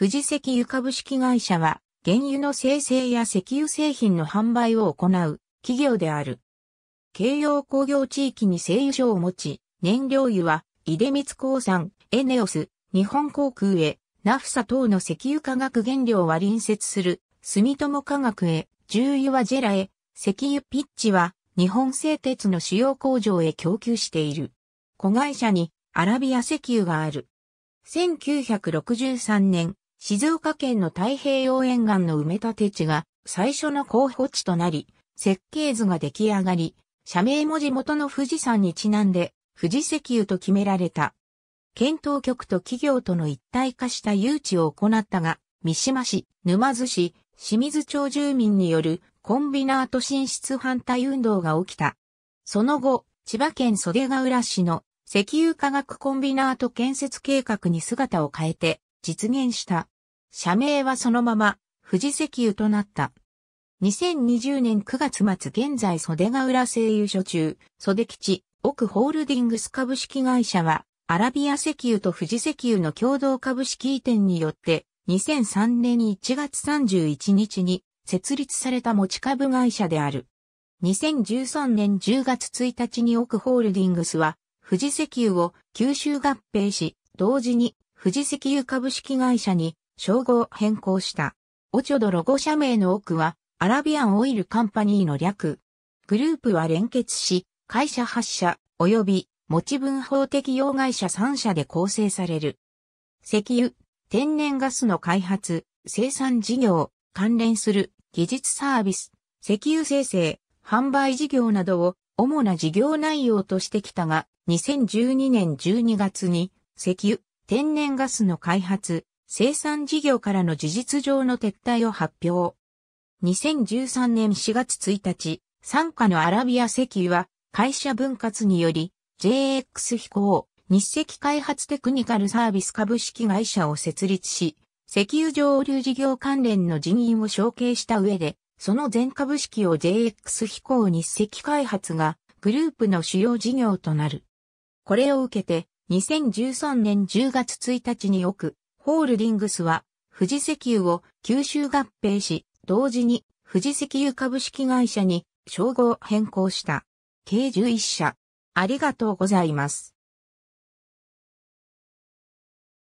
富士石油株式会社は、原油の生成や石油製品の販売を行う企業である。京葉工業地域に製油所を持ち、燃料油は、出光鉱産、エネオス、日本航空へ、ナフサ等の石油化学原料は隣接する、住友化学へ、重油はジェラへ、石油ピッチは、日本製鉄の主要工場へ供給している。子会社に、アラビア石油がある。1963年、静岡県の太平洋沿岸の埋め立て地が最初の候補地となり、設計図が出来上がり、社名も地元の富士山にちなんで、富士石油と決められた。検討局と企業との一体化した誘致を行ったが、三島市、沼津市、清水町住民によるコンビナート進出反対運動が起きた。その後、千葉県袖ヶ浦市の石油化学コンビナート建設計画に姿を変えて実現した。社名はそのまま、富士石油となった。2020年9月末現在袖ヶ浦製油所中、袖吉、奥ホールディングス株式会社は、アラビア石油と富士石油の共同株式移転によって、2003年1月31日に設立された持ち株会社である。2013年10月1日に奥ホールディングスは、富士石油を吸収合併し、同時に富士石油株式会社に称号を変更した。オチョドロゴ社名の多くは、アラビアンオイルカンパニーの略。グループは連結し、会社発社、及び、持ち分法適用会社3社で構成される。石油、天然ガスの開発、生産事業、関連する技術サービス、石油生成、販売事業などを主な事業内容としてきたが、2012年12月に石油、天然ガスの開発、生産事業からの事実上の撤退を発表。2013年4月1日、参加のアラビア石油は会社分割により JX 飛行日赤開発テクニカルサービス株式会社を設立し、石油上流事業関連の人員を承継した上で、その全株式を JX 飛行日赤開発がグループの主要事業となる。これを受けて、2013年10月1日にく。ホールディングスは、富士石油を吸収合併し、同時に富士石油株式会社に称号変更した。計11社。ありがとうございます。